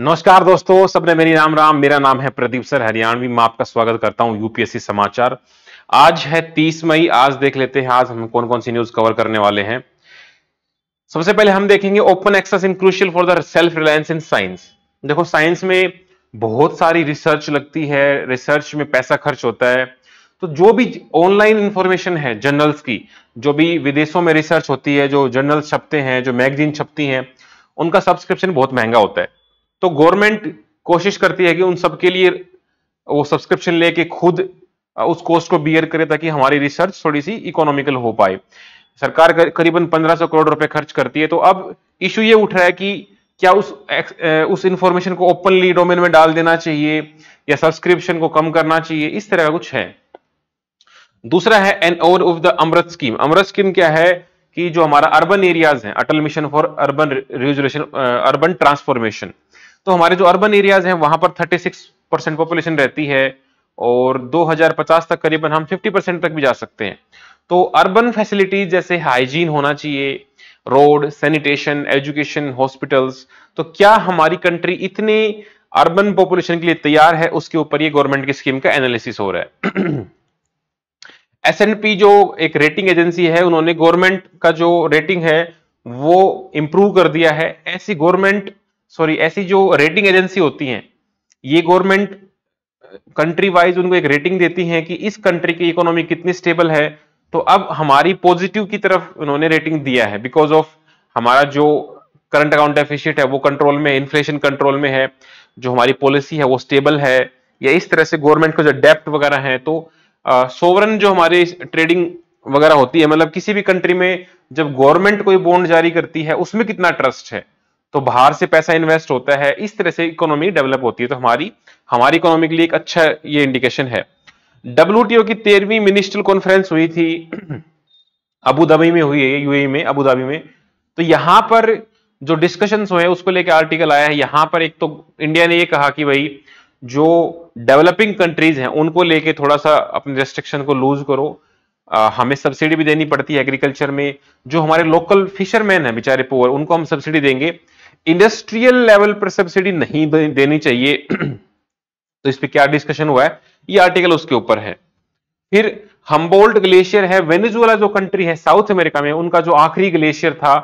नमस्कार दोस्तों सबने मेरी राम राम मेरा नाम है प्रदीप सर हरियाणवी मैं आपका स्वागत करता हूं यूपीएससी समाचार आज है 30 मई आज देख लेते हैं आज हम कौन कौन सी न्यूज कवर करने वाले हैं सबसे पहले हम देखेंगे open access in crucial for the self reliance in science देखो साइंस में बहुत सारी रिसर्च लगती है रिसर्च में पैसा खर्च होता है तो जो भी ऑनलाइन इंफॉर्मेशन है जर्नल्स की जो भी विदेशों में रिसर्च होती है जो जर्नल्स छपते हैं जो मैगजीन छपती हैं उनका सब्सक्रिप्शन बहुत महंगा होता है तो गवर्नमेंट कोशिश करती है कि उन सबके लिए वो सब्सक्रिप्शन लेके खुद उस कोस्ट को बियर करे ताकि हमारी रिसर्च थोड़ी सी इकोनॉमिकल हो पाए सरकार करीबन करीबन 1500 करोड़ रुपए खर्च करती है तो अब इशू ये उठ रहा है कि क्या उस उस इंफॉर्मेशन को ओपनली डोमेन में डाल देना चाहिए या सब्सक्रिप्शन को कम करना चाहिए इस तरह का कुछ है दूसरा है an over of the Amrut scheme Amrut scheme क्या है कि जो हमारा अर्बन एरियाज हैं Atal mission for urban rejuvenation urban transformation तो हमारे जो अर्बन एरियाज हैं वहां पर 36 परसेंट पॉपुलेशन रहती है और 2050 तक करीबन हम 50 परसेंट तक भी जा सकते हैं तो अर्बन फैसिलिटीज जैसे हाइजीन होना चाहिए रोड सैनिटेशन एजुकेशन हॉस्पिटल्स तो क्या हमारी कंट्री इतने अर्बन पॉपुलेशन के लिए तैयार है उसके ऊपर ये गवर्नमेंट की स्कीम का एनालिसिस हो रहा है एस जो एक रेटिंग एजेंसी है उन्होंने गवर्नमेंट का जो रेटिंग है वो इंप्रूव कर दिया है ऐसी गवर्नमेंट सॉरी ऐसी जो रेटिंग एजेंसी होती हैं ये गवर्नमेंट कंट्री वाइज उनको एक रेटिंग देती हैं कि इस कंट्री की इकोनॉमी कितनी स्टेबल है तो अब हमारी पॉजिटिव की तरफ उन्होंने रेटिंग दिया है बिकॉज ऑफ हमारा जो करंट अकाउंट डेफिशिट है वो कंट्रोल में इन्फ्लेशन कंट्रोल में है जो हमारी पॉलिसी है वो स्टेबल है या इस तरह से गवर्नमेंट को जो डेप्ट वगैरह है तो सोवरन जो हमारे ट्रेडिंग वगैरह होती है मतलब किसी भी कंट्री में जब गवर्नमेंट कोई बॉन्ड जारी करती है उसमें कितना ट्रस्ट है तो बाहर से पैसा इन्वेस्ट होता है इस तरह से इकोनॉमी डेवलप होती है तो हमारी हमारी इकोनॉमी के लिए एक अच्छा ये इंडिकेशन है डब्ल्यू की तेरहवीं मिनिस्ट्रल कॉन्फ्रेंस हुई थी अबूधाबी में हुई है यूएई e में अबूधाबी में तो यहां पर जो डिस्कशंस हुए उसको लेकर आर्टिकल आया है यहां पर एक तो इंडिया ने ये कहा कि भाई जो डेवलपिंग कंट्रीज हैं उनको लेके थोड़ा सा अपने रेस्ट्रिक्शन को लूज करो आ, हमें सब्सिडी भी देनी पड़ती है एग्रीकल्चर में जो हमारे लोकल फिशरमैन है बेचारे पोअर उनको हम सब्सिडी देंगे इंडस्ट्रियल लेवल पर सब्सिडी नहीं देनी चाहिए तो इस पर क्या डिस्कशन हुआ है ये आर्टिकल उसके ऊपर है फिर हम्बोल्ट ग्लेशियर है वेनेजुएला जो कंट्री है साउथ अमेरिका में उनका जो आखिरी ग्लेशियर था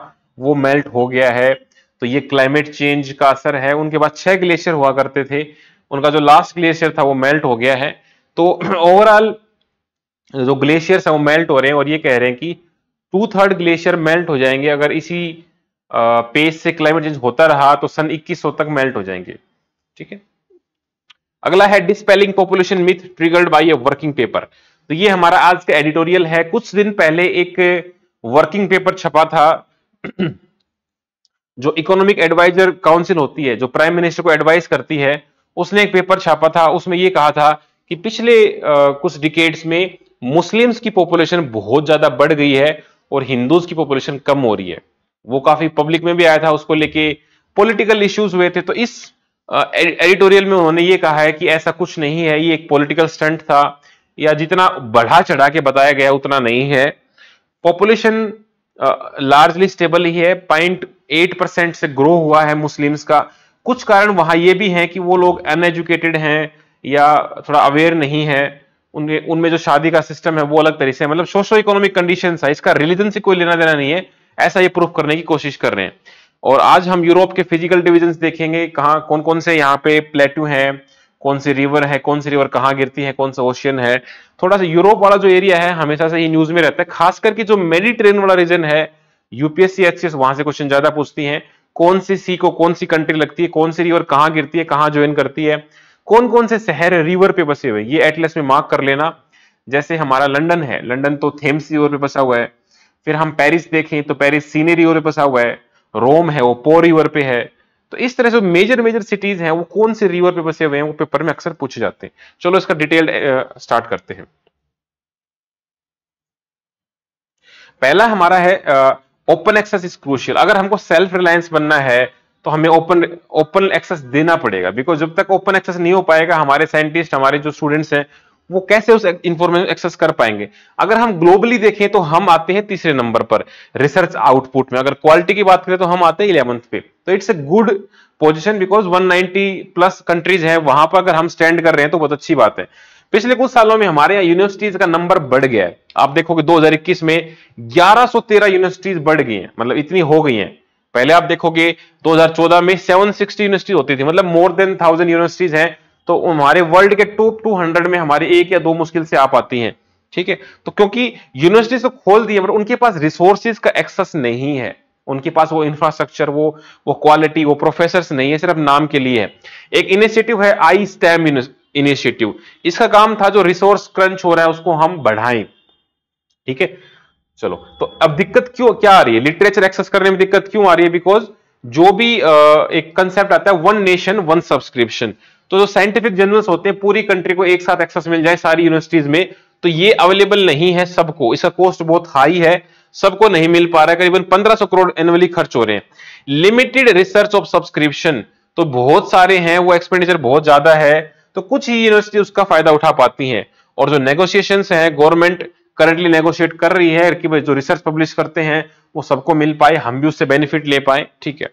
वो मेल्ट हो गया है तो ये क्लाइमेट चेंज का असर है उनके बाद छह ग्लेशियर हुआ करते थे उनका जो लास्ट ग्लेशियर था वो मेल्ट हो गया है तो ओवरऑल जो ग्लेशियर्स है वो मेल्ट हो रहे हैं और ये कह रहे हैं कि टू थर्ड ग्लेशियर मेल्ट हो जाएंगे अगर इसी पेस से क्लाइमेट चेंज होता रहा तो सन 2100 तक मेल्ट हो जाएंगे ठीक है अगला है dispelling population myth triggered by a working paper तो ये हमारा आज का एडिटोरियल है कुछ दिन पहले एक वर्किंग पेपर छपा था जो इकोनॉमिक एडवाइजर काउंसिल होती है जो प्राइम मिनिस्टर को एडवाइस करती है उसने एक पेपर छापा था उसमें ये कहा था कि पिछले आ, कुछ डिकेट्स में मुस्लिम्स की पॉपुलेशन बहुत ज्यादा बढ़ गई है और हिंदूज की पॉपुलेशन कम हो रही है वो काफी पब्लिक में भी आया था उसको लेके पॉलिटिकल इश्यूज हुए थे तो इस एडिटोरियल में उन्होंने ये कहा है कि ऐसा कुछ नहीं है ये एक पॉलिटिकल स्टंट था या जितना बढ़ा चढ़ा के बताया गया उतना नहीं है पॉपुलेशन लार्जली स्टेबल ही है पॉइंट एट परसेंट से ग्रो हुआ है मुस्लिम्स का कुछ कारण वहां ये भी हैं कि वो लोग अनएजुकेटेड हैं या थोड़ा अवेयर नहीं है उनके उनमें जो शादी का सिस्टम है वो अलग तरीके से मतलब सोशो इकोनॉमिक कंडीशन है इसका रिलीजन से कोई लेना देना नहीं है ऐसा ये प्रूफ करने की कोशिश कर रहे हैं और आज हम यूरोप के फिजिकल डिविजन देखेंगे कहा कौन कौन से यहाँ पे प्लेटू है कौन सी रिवर है कौन सी रिवर कहाँ गिरती है कौन सा ओशियन है थोड़ा सा यूरोप वाला जो एरिया है हमेशा से ही न्यूज में रहता है खास करके जो मेडिट्रेन वाला रीजन है यूपीएससी एचसीएस वहां से क्वेश्चन ज्यादा पूछती है कौन सी सी को कौन सी कंट्री लगती है कौन सी रिवर कहाँ गिरती है कहाँ ज्वाइन करती है कौन कौन से शहर रिवर पे बसे हुए ये एटलस में मार्क कर लेना जैसे हमारा लंडन है लंडन तो थेम्स रिवर पे बसा हुआ है फिर हम पेरिस देखें तो पेरिस सीनियर ओर बसा हुआ है रोम है वो पो रिवर पे है तो इस तरह से मेजर मेजर सिटीज हैं वो कौन से रिवर पे बसे हुए हैं वो पेपर में अक्सर पूछे जाते हैं चलो इसका डिटेल स्टार्ट करते हैं पहला हमारा है ओपन एक्सेस इज क्रूशियल अगर हमको सेल्फ रिलायंस बनना है तो हमें ओपन ओपन एक्सेस देना पड़ेगा बिकॉज जब तक ओपन एक्सेस नहीं हो पाएगा हमारे साइंटिस्ट हमारे जो स्टूडेंट्स हैं वो कैसे उस इंफॉर्मेशन एक्सेस कर पाएंगे अगर हम ग्लोबली देखें तो हम आते हैं तीसरे नंबर पर रिसर्च आउटपुट में अगर क्वालिटी की बात करें तो हम आते हैं इलेवंथ पे तो it's a good position because one plus countries है वहां पर अगर हम स्टैंड कर रहे हैं तो बहुत अच्छी बात है पिछले कुछ सालों में हमारे यहाँ यूनिवर्सिटीज का नंबर बढ़ गया है आप देखोगे 2021 में 1113 यूनिवर्सिटीज बढ़ गई हैं मतलब इतनी हो गई हैं पहले आप देखोगे 2014 में 760 यूनिवर्सिटीज होती थी मतलब मोर देन थाउजेंड यूनिवर्सिटीज हैं तो हमारे वर्ल्ड के टॉप 200 में हमारे एक या दो मुश्किल से आ पाती हैं ठीक है तो क्योंकि यूनिवर्सिटीज तो खोल दी है बट उनके पास रिसोर्सेज का एक्सेस नहीं है उनके पास वो इंफ्रास्ट्रक्चर वो वो क्वालिटी वो प्रोफेसर नहीं है सिर्फ नाम के लिए है एक इनिशिएटिव है आई स्टैम इनिशिएटिव इसका काम था जो रिसोर्स क्रंच हो रहा है उसको हम बढ़ाएं ठीक है चलो तो अब दिक्कत क्यों क्या आ रही है लिटरेचर एक्सेस करने में दिक्कत क्यों आ रही है बिकॉज जो भी एक कंसेप्ट आता है वन नेशन वन सब्सक्रिप्शन तो जो साइंटिफिक जर्नल्स होते हैं पूरी कंट्री को एक साथ एक्सेस मिल जाए सारी यूनिवर्सिटीज में तो ये अवेलेबल नहीं है सबको इसका कॉस्ट बहुत हाई है सबको नहीं मिल पा रहा है करीबन 1500 करोड़ एनुअली खर्च हो रहे हैं लिमिटेड रिसर्च ऑफ सब्सक्रिप्शन तो बहुत सारे हैं वो एक्सपेंडिचर बहुत ज्यादा है तो कुछ ही यूनिवर्सिटी उसका फायदा उठा पाती है और जो नेगोशिएशन है गवर्नमेंट करंटली नेगोशिएट कर रही है कि जो रिसर्च पब्लिश करते हैं वो सबको मिल पाए हम भी उससे बेनिफिट ले पाए ठीक है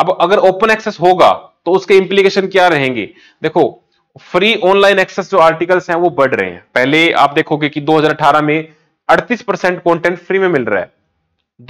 अब अगर ओपन एक्सेस होगा तो उसके इंप्लीकेशन क्या रहेंगे देखो फ्री ऑनलाइन एक्सेस जो आर्टिकल्स हैं वो बढ़ रहे हैं पहले आप देखोगे कि 2018 में 38 परसेंट कॉन्टेंट फ्री में मिल रहा है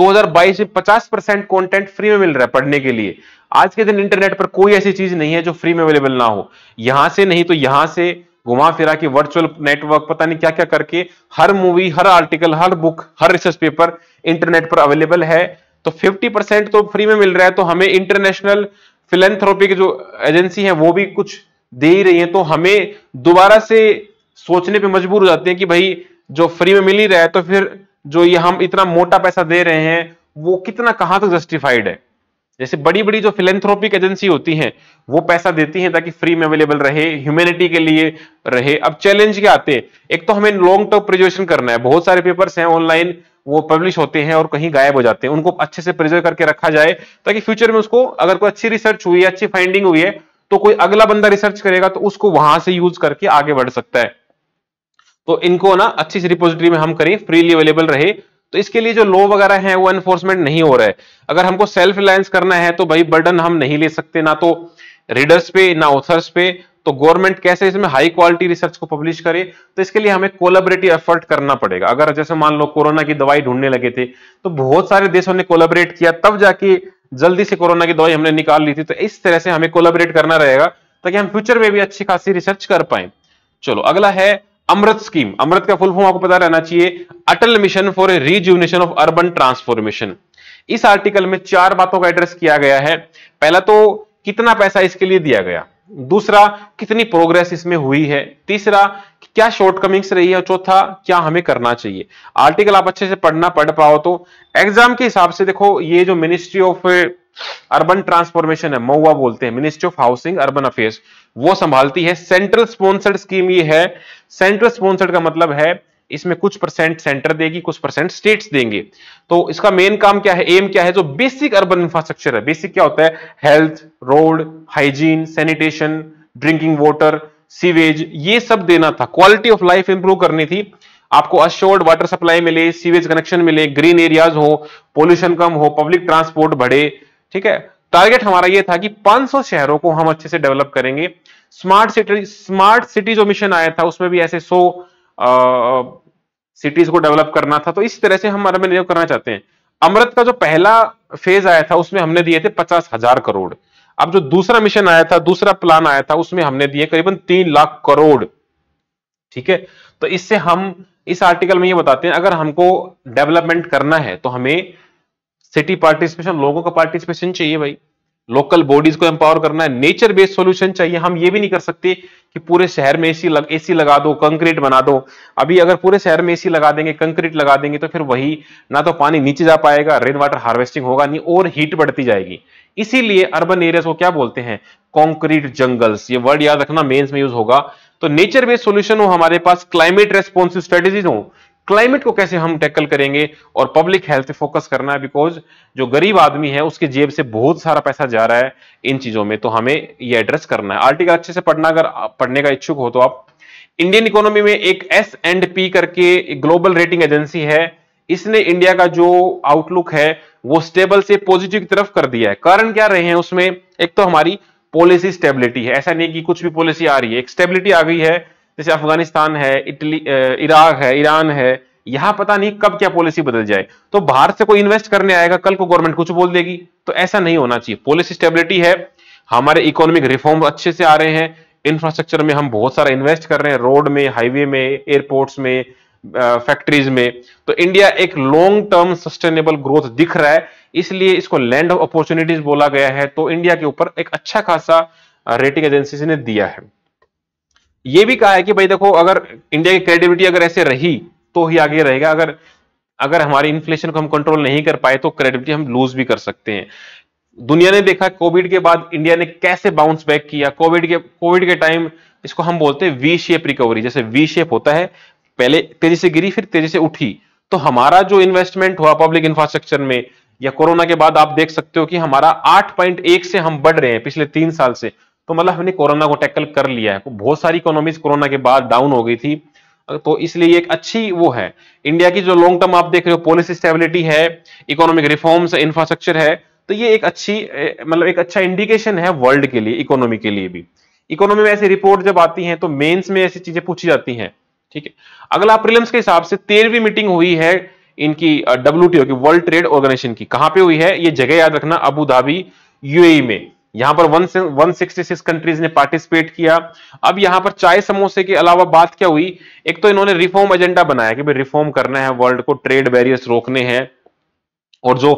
2022 में 50 परसेंट कॉन्टेंट फ्री में मिल रहा है पढ़ने के लिए आज के दिन इंटरनेट पर कोई ऐसी चीज नहीं है जो फ्री में अवेलेबल ना हो यहां से नहीं तो यहां से घुमा फिरा के वर्चुअल नेटवर्क पता नहीं क्या क्या करके हर मूवी हर आर्टिकल हर बुक हर रिसर्च पेपर इंटरनेट पर अवेलेबल है तो 50 परसेंट तो फ्री में मिल रहा है तो हमें इंटरनेशनल फिलेंथ्रोपी की जो एजेंसी है वो भी कुछ दे ही रही है तो हमें दोबारा से सोचने पे मजबूर हो जाते हैं कि भाई जो फ्री में मिल ही रहा है तो फिर जो ये हम इतना मोटा पैसा दे रहे हैं वो कितना कहां तक तो जस्टिफाइड है जैसे बड़ी बड़ी जो फिलेंथ्रोपिक एजेंसी होती हैं वो पैसा देती हैं ताकि फ्री में अवेलेबल रहे ह्यूमैनिटी के लिए रहे अब चैलेंज क्या आते हैं एक तो हमें लॉन्ग टर्म प्रिजर्वेशन करना है बहुत सारे पेपर्स हैं ऑनलाइन वो पब्लिश होते हैं और कहीं गायब हो जाते हैं उनको अच्छे से प्रिजर्व करके रखा जाए ताकि फ्यूचर में उसको अगर कोई अच्छी रिसर्च हुई है अच्छी फाइंडिंग हुई है तो कोई अगला बंदा रिसर्च करेगा तो उसको वहां से यूज करके आगे बढ़ सकता है तो इनको ना अच्छी सी रिपोजिटरी में हम करें फ्रीली अवेलेबल रहे तो इसके लिए जो लॉ वगैरह है वो एनफोर्समेंट नहीं हो रहा है अगर हमको सेल्फ रिलायंस करना है तो भाई बर्डन हम नहीं ले सकते ना तो रीडर्स पे ना ऑथर्स पे तो गवर्नमेंट कैसे इसमें हाई क्वालिटी रिसर्च को पब्लिश करे तो इसके लिए हमें कोलाबरेटिव एफर्ट करना पड़ेगा अगर जैसे मान लो कोरोना की दवाई ढूंढने लगे थे तो बहुत सारे देशों ने कोलाबरेट किया तब जाके जल्दी से कोरोना की दवाई हमने निकाल ली थी तो इस तरह से हमें कोलाबरेट करना रहेगा ताकि हम फ्यूचर में भी अच्छी खासी रिसर्च कर पाए चलो अगला है अमृत स्कीम अमृत का फुल फॉर्म आपको पता रहना चाहिए Atal mission for a rejuvenation of urban transformation इस आर्टिकल में चार बातों का एड्रेस किया गया है पहला तो कितना पैसा इसके लिए दिया गया दूसरा कितनी प्रोग्रेस इसमें हुई है तीसरा क्या शॉर्टकमिंग्स रही है और चौथा क्या हमें करना चाहिए आर्टिकल आप अच्छे से पढ़ना पढ़ पाओ तो एग्जाम के हिसाब से देखो ये जो मिनिस्ट्री ऑफ अर्बन ट्रांसफॉर्मेशन है मऊआ बोलते हैं ministry of housing urban affairs वो संभालती है सेंट्रल स्पॉन्सर्ड स्कीम ये है सेंट्रल स्पॉन्सर्ड का मतलब है इसमें कुछ परसेंट सेंटर देगी कुछ परसेंट स्टेट्स देंगे तो इसका मेन काम क्या है एम क्या है जो बेसिक अर्बन इंफ्रास्ट्रक्चर है बेसिक क्या होता है health road hygiene sanitation drinking water sewage ये सब देना था क्वालिटी ऑफ लाइफ इंप्रूव करनी थी आपको अश्योर्ड वाटर सप्लाई मिले सीवेज कनेक्शन मिले ग्रीन एरियाज हो पोल्यूशन कम हो पब्लिक ट्रांसपोर्ट बढ़े ठीक है टारगेट हमारा ये था कि 500 शहरों को हम अच्छे से डेवलप करेंगे स्मार्ट सिटी स्मार्ट सिटी जो मिशन आया था उसमें भी ऐसे सौ सिटीज को डेवलप करना था तो इस तरह से हम अर्बन रिजर्व करना चाहते हैं अमृत का जो पहला फेज आया था उसमें हमने दिए थे पचास हजार करोड़ अब जो दूसरा मिशन आया था दूसरा प्लान आया था उसमें हमने दिए करीबन तीन लाख करोड़ ठीक है तो इससे हम इस आर्टिकल में ये बताते हैं अगर हमको डेवलपमेंट करना है तो हमें सिटी पार्टिसिपेशन लोगों का पार्टिसिपेशन चाहिए भाई लोकल बॉडीज को एम्पावर करना है नेचर बेस्ड सॉल्यूशन चाहिए हम ये भी नहीं कर सकते कि पूरे शहर में एसी लग एसी लगा दो कंक्रीट बना दो अभी अगर पूरे शहर में एसी लगा देंगे कंक्रीट लगा देंगे तो फिर वही ना तो पानी नीचे जा पाएगा रेन वाटर हार्वेस्टिंग होगा नहीं और हीट बढ़ती जाएगी इसीलिए अर्बन एरियाज को क्या बोलते हैं कॉन्क्रीट जंगल्स ये वर्ड याद रखना मेन्स में यूज होगा तो नेचर बेस्ड सोल्यूशन हो हमारे पास क्लाइमेट रेस्पॉन्सिव स्ट्रेटेजीज हो क्लाइमेट को कैसे हम टैकल करेंगे और पब्लिक हेल्थ पे फोकस करना है बिकॉज जो गरीब आदमी है उसके जेब से बहुत सारा पैसा जा रहा है इन चीजों में तो हमें ये एड्रेस करना है आर्टिकल अच्छे से पढ़ना अगर पढ़ने का इच्छुक हो तो आप इंडियन इकोनॉमी में एक एस एंड पी करके ग्लोबल रेटिंग एजेंसी है इसने इंडिया का जो आउटलुक है वो स्टेबल से पॉजिटिव की तरफ कर दिया है कारण क्या रहे हैं उसमें एक तो हमारी पॉलिसी स्टेबिलिटी है ऐसा नहीं कि कुछ भी पॉलिसी आ रही है एक स्टेबिलिटी आ गई है जैसे अफगानिस्तान है इटली इराक है ईरान है यहां पता नहीं कब क्या पॉलिसी बदल जाए तो बाहर से कोई इन्वेस्ट करने आएगा कल को गवर्नमेंट कुछ बोल देगी तो ऐसा नहीं होना चाहिए पॉलिसी स्टेबिलिटी है हमारे इकोनॉमिक रिफॉर्म अच्छे से आ रहे हैं इंफ्रास्ट्रक्चर में हम बहुत सारा इन्वेस्ट कर रहे हैं रोड में हाईवे में एयरपोर्ट्स में फैक्ट्रीज में तो इंडिया एक लॉन्ग टर्म सस्टेनेबल ग्रोथ दिख रहा है इसलिए इसको लैंड ऑफ अपॉर्चुनिटीज बोला गया है तो इंडिया के ऊपर एक अच्छा खासा रेटिंग एजेंसी ने दिया है ये भी कहा है कि भाई देखो अगर इंडिया की क्रेडिबिलिटी अगर ऐसे रही तो ही आगे रहेगा अगर अगर हमारी इन्फ्लेशन को हम कंट्रोल नहीं कर पाए तो क्रेडिबिलिटी हम लूज भी कर सकते हैं दुनिया ने देखा कोविड के बाद इंडिया ने कैसे बाउंस बैक किया कोविड के कोविड के टाइम इसको हम बोलते हैं वी शेप रिकवरी जैसे वी शेप होता है पहले तेजी से गिरी फिर तेजी से उठी तो हमारा जो इन्वेस्टमेंट हुआ पब्लिक इंफ्रास्ट्रक्चर में या कोरोना के बाद आप देख सकते हो कि हमारा 8.1 से हम बढ़ रहे हैं पिछले तीन साल से तो मतलब हमने कोरोना को टैकल कर लिया है बहुत सारी इकोनॉमीज कोरोना के बाद डाउन हो गई थी तो इसलिए एक अच्छी वो है इंडिया की जो लॉन्ग टर्म आप देख रहे हो पॉलिसी स्टेबिलिटी है इकोनॉमिक रिफॉर्म्स है इंफ्रास्ट्रक्चर है तो ये एक अच्छी मतलब एक अच्छा इंडिकेशन है वर्ल्ड के लिए इकोनॉमी के लिए भी इकोनॉमी में ऐसी रिपोर्ट जब आती है तो मेन्स में ऐसी चीजें पूछी जाती हैं ठीक है अगला प्रिलियम्स के हिसाब से तेरहवीं मीटिंग हुई है इनकी डब्ल्यू की वर्ल्ड ट्रेड ऑर्गेनाइजेशन की कहां पे हुई है ये जगह याद रखना अबू धाबी यूएई में यहां पर one one sixty six countries ने पार्टिसिपेट किया अब यहां पर चाय समोसे के अलावा बात क्या हुई एक तो इन्होंने रिफॉर्म एजेंडा बनाया कि भाई रिफॉर्म करना है वर्ल्ड को ट्रेड बैरियर्स रोकने हैं और जो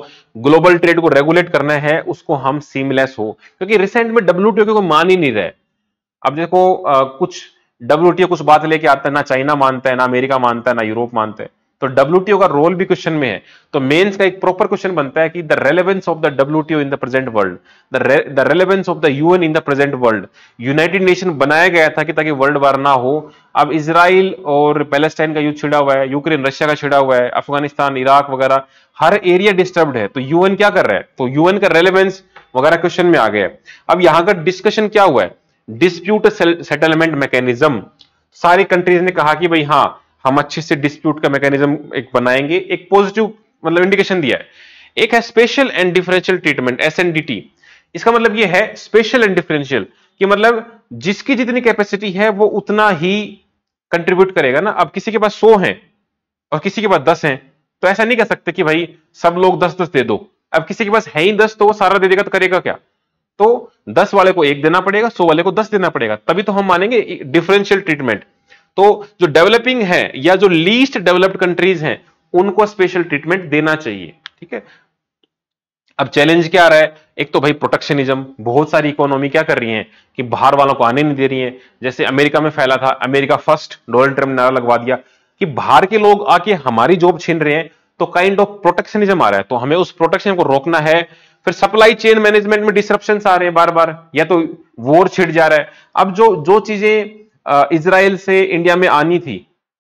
ग्लोबल ट्रेड को रेगुलेट करना है उसको हम सीमलेस हो क्योंकि रिसेंट में डब्ल्यू को मान ही नहीं रहे अब देखो कुछ डब्ल्यू कुछ बात लेके आता है ना चाइना मानता है ना अमेरिका मानता है ना यूरोप मानता है तो डब्ल्यू का रोल भी क्वेश्चन में है तो मेंस का एक प्रॉपर क्वेश्चन बनता है कि the relevance of the W in the present world the relevance of the UN in the present world United Nation बनाया गया था कि ताकि वर्ल्ड वार ना हो अब इसराइल और पैलेस्टाइन का युद्ध छिड़ा हुआ है यूक्रेन रशिया का छिड़ा हुआ है अफगानिस्तान इराक वगैरह हर एरिया डिस्टर्ब है तो यूएन क्या कर रहा है तो यूएन का रेलेवेंस वगैरह क्वेश्चन में आ गया अब यहां का डिस्कशन क्या हुआ है डिस्प्यूट सेटलमेंट मैकेनिज्म सारी कंट्रीज ने कहा कि भाई हाँ हम अच्छे से डिस्प्यूट का मैकेनिज्म एक बनाएंगे एक पॉजिटिव मतलब इंडिकेशन दिया है एक है special and differential treatment S इसका मतलब ये है स्पेशल एंड डिफरेंशियल कि मतलब जिसकी जितनी कैपेसिटी है वो उतना ही कंट्रीब्यूट करेगा ना अब किसी के पास सौ है और किसी के पास दस है तो ऐसा नहीं कह सकते कि भाई सब लोग दस दस दे दो अब किसी के पास है ही दस तो वो सारा दे देगा तो करेगा क्या तो दस वाले को एक देना पड़ेगा सौ वाले को दस देना पड़ेगा तभी तो हम मानेंगे डिफरेंशियल ट्रीटमेंट तो जो डेवलपिंग है या जो लीस्ट डेवलप्ड कंट्रीज हैं उनको स्पेशल ट्रीटमेंट देना चाहिए ठीक है अब चैलेंज क्या आ रहा है एक तो भाई प्रोटेक्शनिज्म बहुत सारी इकोनॉमी क्या कर रही है कि बाहर वालों को आने नहीं दे रही है जैसे अमेरिका में फैला था अमेरिका फर्स्ट डोनाल्ड ट्रम्प ने नारा लगवा दिया कि बाहर के लोग आके हमारी जॉब छीन रहे हैं तो काइंड ऑफ प्रोटेक्शनिज्म आ रहा है तो हमें उस प्रोटेक्शन को रोकना है फिर सप्लाई चेन मैनेजमेंट में डिसरप्शन आ रहे हैं बार बार या तो वोर छिड़ जा रहा है अब जो जो चीजें इसराइल से इंडिया में आनी थी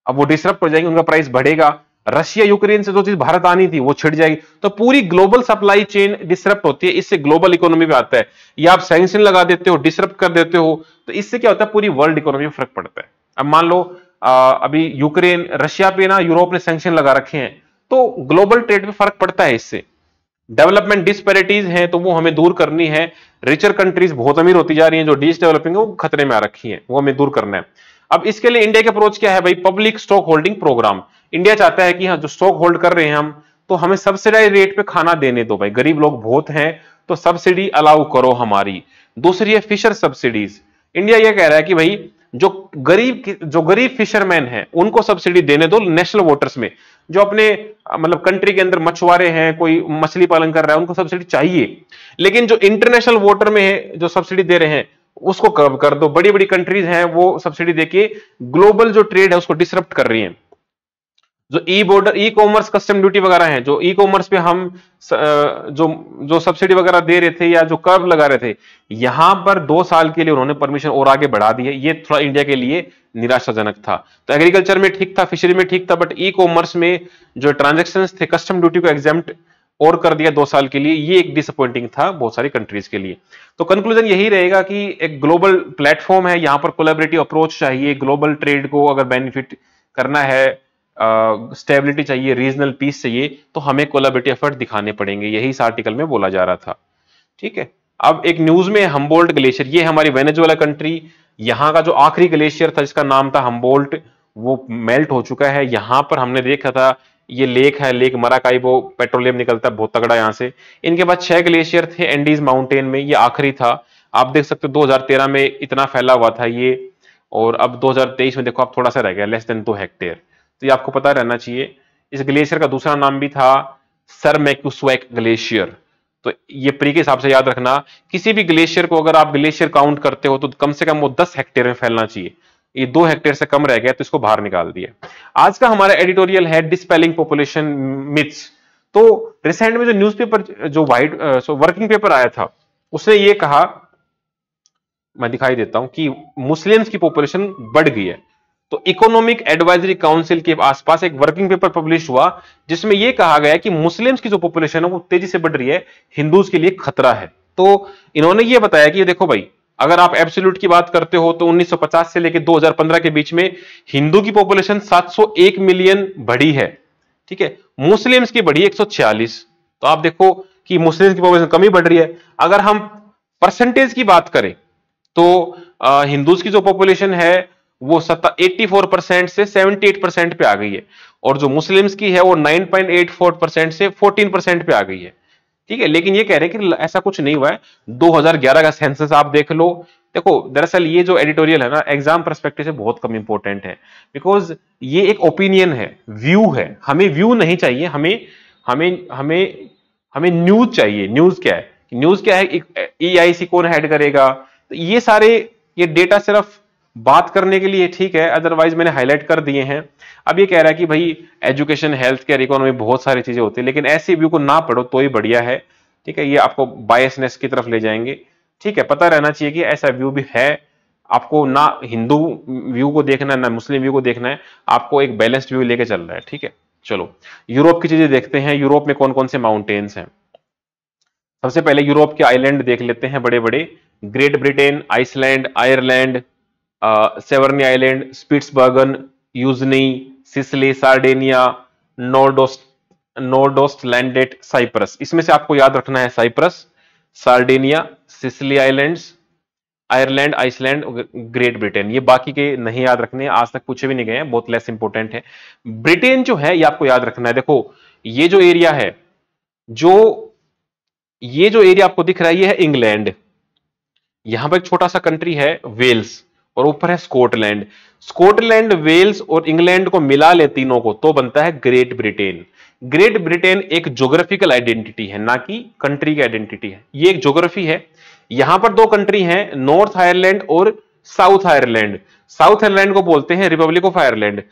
अब वो डिस्टर्ब हो जाएंगे उनका प्राइस बढ़ेगा रशिया यूक्रेन से जो चीज भारत आनी थी वो छिड़ जाएगी तो पूरी ग्लोबल सप्लाई चेन डिस्टर्ब होती है इससे ग्लोबल इकोनॉमी पे आता है या आप सैंक्शन लगा देते हो डिस्टर्ब कर देते हो तो इससे क्या होता है पूरी वर्ल्ड इकोनॉमी में फर्क पड़ता है अब मान लो आ, अभी यूक्रेन रशिया पे ना यूरोप ने सैंक्शन लगा रखे हैं तो ग्लोबल ट्रेड में फर्क पड़ता है इससे डेवलपमेंट डिस्पेरिटीज हैं तो वो हमें दूर करनी है रिचर कंट्रीज बहुत अमीर होती जा रही हैं जो डीज डेवलपिंग है वो खतरे में आ रखी है वो हमें दूर करना है अब इसके लिए इंडिया के अप्रोच क्या है भाई public stock holding program India चाहता है कि हाँ जो स्टॉक होल्ड कर रहे हैं हम तो हमें सब्सिडाइज रेट पे खाना देने दो भाई गरीब लोग बहुत हैं तो सब्सिडी अलाउ करो हमारी दूसरी है फिशर सब्सिडीज इंडिया यह कह रहा है कि भाई जो गरीब जो गरीब फिशरमैन है उनको सब्सिडी देने दो नेशनल वोटर्स में जो अपने मतलब कंट्री के अंदर मछुआरे हैं कोई मछली पालन कर रहा है उनको सब्सिडी चाहिए लेकिन जो इंटरनेशनल वोटर में है जो सब्सिडी दे रहे हैं उसको कर दो बड़ी बड़ी कंट्रीज हैं वो सब्सिडी देके ग्लोबल जो ट्रेड है उसको डिसरप्ट कर रही हैं जो E border E commerce custom duty वगैरह है जो ई कॉमर्स पे हम जो जो सब्सिडी वगैरह दे रहे थे या जो कर्व लगा रहे थे यहां पर दो साल के लिए उन्होंने परमिशन और आगे बढ़ा दी है ये थोड़ा इंडिया के लिए निराशाजनक था तो एग्रीकल्चर में ठीक था फिशरी में ठीक था बट ई कॉमर्स में जो ट्रांजेक्शन थे कस्टम ड्यूटी को एग्जाम और कर दिया दो साल के लिए ये एक डिसअपॉइंटिंग था बहुत सारी कंट्रीज के लिए तो कंक्लूजन यही रहेगा कि एक ग्लोबल प्लेटफॉर्म है यहाँ पर कोलेबरेटिव अप्रोच चाहिए ग्लोबल ट्रेड को अगर बेनिफिट करना है स्टेबिलिटी चाहिए रीजनल पीस चाहिए तो हमें कोलाबरेटिव एफर्ट दिखाने पड़ेंगे यही इस आर्टिकल में बोला जा रहा था ठीक है अब एक न्यूज में हम्बोल्ट ग्लेशियर ये हमारी वेनेजुएला कंट्री यहाँ का जो आखिरी ग्लेशियर था जिसका नाम था हम्बोल्ट वो मेल्ट हो चुका है यहां पर हमने देखा था ये लेक है लेक वो पेट्रोलियम निकलता है बहुत तगड़ा यहाँ से इनके बाद छह ग्लेशियर थे एंडीज माउंटेन में ये आखिरी था आप देख सकते हो 2013 में इतना फैला हुआ था ये और अब 2023 में देखो आप थोड़ा सा रह गया लेस देन दो हेक्टेयर तो ये आपको पता रहना चाहिए इस ग्लेशियर का दूसरा नाम भी था सर मैक्यूस्वैक ग्लेशियर तो ये प्री के हिसाब से याद रखना किसी भी ग्लेशियर को अगर आप ग्लेशियर काउंट करते हो तो कम से कम वो दस हेक्टेयर में फैलना चाहिए ये दो हेक्टेयर से कम रह गया तो इसको बाहर निकाल दिया आज का हमारा एडिटोरियल है डिस्पेलिंग पॉपुलेशन मिथ्स तो रिसेंट में जो पेपर जो वाइड वर्किंग पेपर आया था उसने ये कहा मैं दिखाई देता हूं कि मुस्लिम्स की पॉपुलेशन बढ़ गई है तो इकोनॉमिक एडवाइजरी काउंसिल के आसपास एक वर्किंग पेपर पब्लिश हुआ जिसमें यह कहा गया कि मुस्लिम्स की जो पॉपुलेशन है वो तेजी से बढ़ रही है हिंदूज के लिए खतरा है तो इन्होंने ये बताया कि देखो भाई अगर आप एब्सोल्यूट की बात करते हो तो 1950 से लेकर 2015 के बीच में हिंदू की पॉपुलेशन 701 मिलियन बढ़ी है ठीक है मुस्लिम्स की बढ़ी 146 तो आप देखो कि मुस्लिम्स की पॉपुलेशन कमी बढ़ रही है अगर हम परसेंटेज की बात करें तो हिंदूज की जो पॉपुलेशन है वो सत्ता फोर परसेंट से एट परसेंट पे आ गई है और जो मुस्लिम्स की है वो nine point eight four percent से फोर्टीन परसेंट पे आ गई है ठीक है लेकिन ये कह रहे हैं कि ऐसा कुछ नहीं हुआ है 2011 का सेंसस आप देख लो देखो दरअसल ये जो एडिटोरियल है ना एग्जाम परस्पेक्टिव से बहुत कम इंपॉर्टेंट है बिकॉज ये एक ओपिनियन है व्यू है हमें व्यू नहीं चाहिए हमें हमें हमें हमें न्यूज चाहिए न्यूज क्या है न्यूज क्या है ई आई सी कौन हेड करेगा तो ये सारे ये डेटा सिर्फ बात करने के लिए ठीक है अदरवाइज मैंने हाईलाइट कर दिए हैं अब ये कह रहा है कि भाई एजुकेशन हेल्थ केयर इकोनॉमी बहुत सारी चीजें होती है लेकिन ऐसे व्यू को ना पढ़ो तो ही बढ़िया है ठीक है ये आपको बायसनेस की तरफ ले जाएंगे ठीक है पता रहना चाहिए कि ऐसा व्यू भी है आपको ना हिंदू व्यू को देखना है ना मुस्लिम व्यू को देखना है आपको एक बैलेंस्ड व्यू लेके चल रहा है ठीक है चलो यूरोप की चीजें देखते हैं यूरोप में कौन कौन से माउंटेन्स हैं सबसे पहले यूरोप के आइलैंड देख लेते हैं बड़े बड़े Great Britain Iceland Ireland Severny island Spitsbergen Yuzhny Sicily Sardinia नोडोस्ट नोडोस्ट लैंडेट साइप्रस इसमें से आपको याद रखना है Cyprus Sardinia Sicily islands Ireland Iceland Great Britain ये बाकी के नहीं याद रखने आज तक पूछे भी नहीं गए हैं बहुत लेस इंपॉर्टेंट है ब्रिटेन जो है ये आपको याद रखना है देखो ये जो एरिया है जो ये जो एरिया आपको दिख रहा है ये है इंग्लैंड यहां पर एक छोटा सा कंट्री है वेल्स और ऊपर है स्कॉटलैंड स्कॉटलैंड वेल्स और इंग्लैंड को मिला ले तीनों को तो बनता है ग्रेट ब्रिटेन ग्रेट ब्रिटेन एक ज्योग्राफिकल आइडेंटिटी है ना कि कंट्री की आइडेंटिटी है ये एक ज्योग्राफी है यहां पर दो कंट्री हैं नॉर्थ आयरलैंड और साउथ आयरलैंड साउथ आयरलैंड को बोलते हैं Republic of Ireland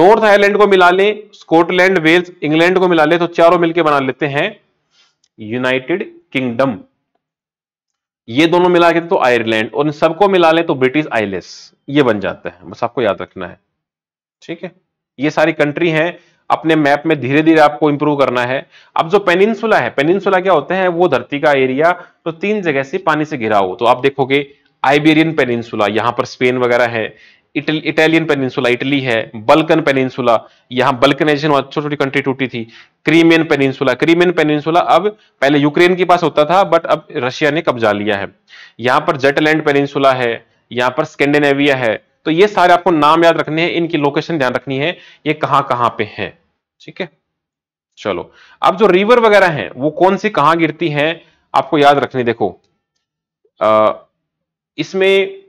North Ireland को मिला ले स्कॉटलैंड वेल्स इंग्लैंड को मिला ले तो चारों मिलकर बना लेते हैं यूनाइटेड किंगडम ये दोनों मिला के तो आयरलैंड और इन सबको मिला लें तो ब्रिटिश आइलेस ये बन जाते हैं बस आपको याद रखना है ठीक है ये सारी कंट्री हैं अपने मैप में धीरे धीरे आपको इंप्रूव करना है अब जो पेनिनसुला है पेनिनसुला क्या होता है वो धरती का एरिया तो तीन जगह से पानी से घिरा हो तो आप देखोगे आइबेरियन पेनिनसुला यहां पर स्पेन वगैरह है इटालियन पेनिनसुला इटली है बल्कन पेनिनसुला यहां बल्कनाइजेशन छोटी छोटी कंट्री टूटी थी क्रीमियन पेनिनसुला क्रीमियन पेनिनसुला अब पहले यूक्रेन के पास होता था बट अब रशिया ने कब्जा लिया है यहां पर जेटलैंड पेनिनसुला है यहां पर स्कैंडिनेविया है तो ये सारे आपको नाम याद रखने हैं इनकी लोकेशन ध्यान रखनी है ये कहां कहां पे है ठीक है चलो अब जो रिवर वगैरह है वो कौन सी कहां गिरती है आपको याद रखनी देखो इसमें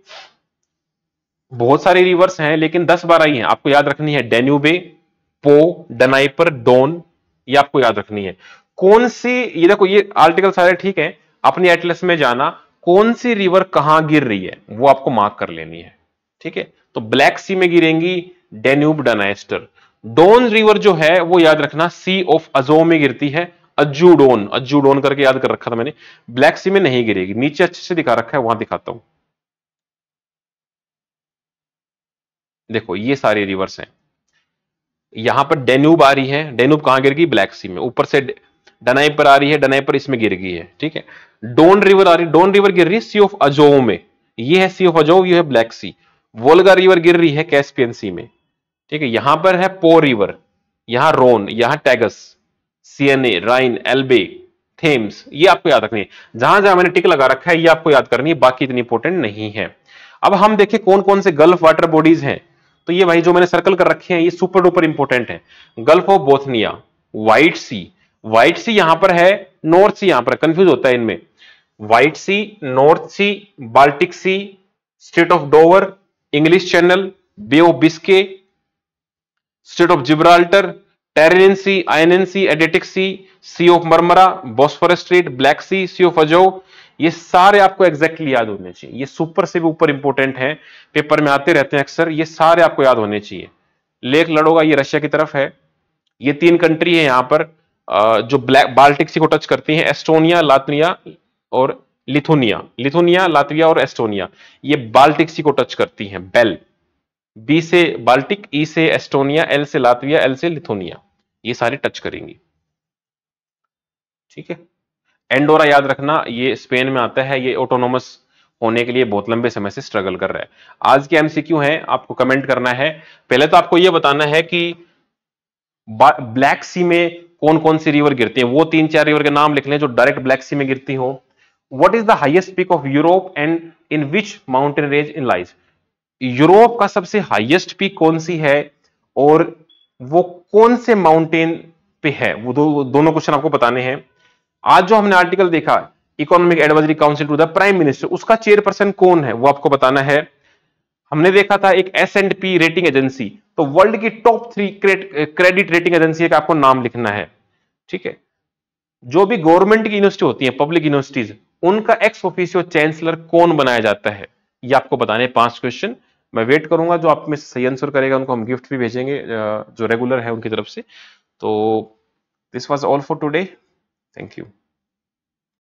बहुत सारे रिवर्स हैं लेकिन दस बारह ही हैं आपको याद रखनी है डेन्यूबे पो डनाइपर डोन ये आपको याद रखनी है कौन सी ये देखो ये आर्टिकल सारे ठीक है अपने एटलस में जाना कौन सी रिवर कहाँ गिर रही है वो आपको मार्क कर लेनी है ठीक है तो ब्लैक सी में गिरेंगी डेन्यूब डनाइस्टर डोन रिवर जो है वो याद रखना सी ऑफ अजो में गिरती है अजूडोन अजूडोन करके याद कर रखा था मैंने ब्लैक सी में नहीं गिरेगी नीचे अच्छे से दिखा रखा है वहां दिखाता हूं देखो ये सारे रिवर्स हैं यहां पर डेन्यूब आ रही है डेन्यूब कहां गिर गई ब्लैक सी में ऊपर से डनाई पर आ रही है डनाई पर इसमें गिर गई है ठीक है डोन रिवर आ रही है डोन रिवर गिर रही है सी ऑफ अजो में ये है सी ऑफ अजो ये है ब्लैक सी वोलगा रिवर गिर रही है कैस्पियन सी में ठीक है यहां पर है पो रिवर यहां रोन यहां टैगस सीएनए राइन एल्बे थेम्स ये आपको याद रखनी है जहां जहां मैंने टिक लगा रखा है ये आपको याद करनी है बाकी इतनी इंपोर्टेंट नहीं है अब हम देखें कौन कौन से गल्फ वाटर बॉडीज हैं तो ये भाई जो मैंने सर्कल कर रखे हैं ये सुपर डुपर इंपॉर्टेंट है Gulf of Bothnia White Sea White Sea यहां पर है नॉर्थ सी यहां पर कंफ्यूज होता है इनमें White Sea North Sea Baltic Sea Strait of Dover English Channel Bay of Biscay Strait of Gibraltar टेरेन आयनसी Adriatic Sea Sea of Marmara Bosphorus strait Black Sea Sea of Azov ये सारे आपको एग्जैक्टली exactly याद होने चाहिए ये super से भी ऊपर इंपॉर्टेंट है पेपर में आते रहते हैं अक्सर ये सारे आपको याद होने चाहिए लेक लड़ोगा ये रशिया की तरफ है ये तीन कंट्री है यहां पर जो ब्लैक बाल्टिक सी को टच करती है एस्टोनिया लातनिया और लिथुनिया लिथोनिया लातविया और एस्टोनिया ये बाल्टिक सी को टच करती हैं बेल बी से बाल्टिक ई e से एस्टोनिया एल से लातविया एल से लिथोनिया ये सारी टच करेंगी ठीक है एंडोरा याद रखना ये स्पेन में आता है ये ऑटोनोमस होने के लिए बहुत लंबे समय से स्ट्रगल कर रहा है आज के एमसीक्यू है आपको कमेंट करना है पहले तो आपको ये बताना है कि ब्लैक सी में कौन कौन सी रिवर गिरती है वो तीन चार रिवर के नाम लिख लें जो डायरेक्ट ब्लैक सी में गिरती हो what is the highest peak of Europe and in which mountain range in lies Europe का सबसे हाइएस्ट पीक कौन सी है और वो कौन से माउंटेन पे है वो दो, दोनों क्वेश्चन आपको बताने हैं आज जो हमने आर्टिकल देखा Economic Advisory Council to the Prime Minister उसका चेयरपर्सन कौन है वो आपको बताना है हमने देखा था एक S and P rating agency तो वर्ल्ड की top three credit rating agency का आपको नाम लिखना है ठीक है जो भी गवर्नमेंट की यूनिवर्सिटी होती है पब्लिक यूनिवर्सिटीज उनका एक्स ऑफिसियो चांसलर कौन बनाया जाता है ये आपको बताने पांच क्वेश्चन मैं वेट करूंगा जो आप में सही आंसर करेगा उनको हम गिफ्ट भी भेजेंगे जो रेगुलर है उनकी तरफ से तो this was all for today Thank you.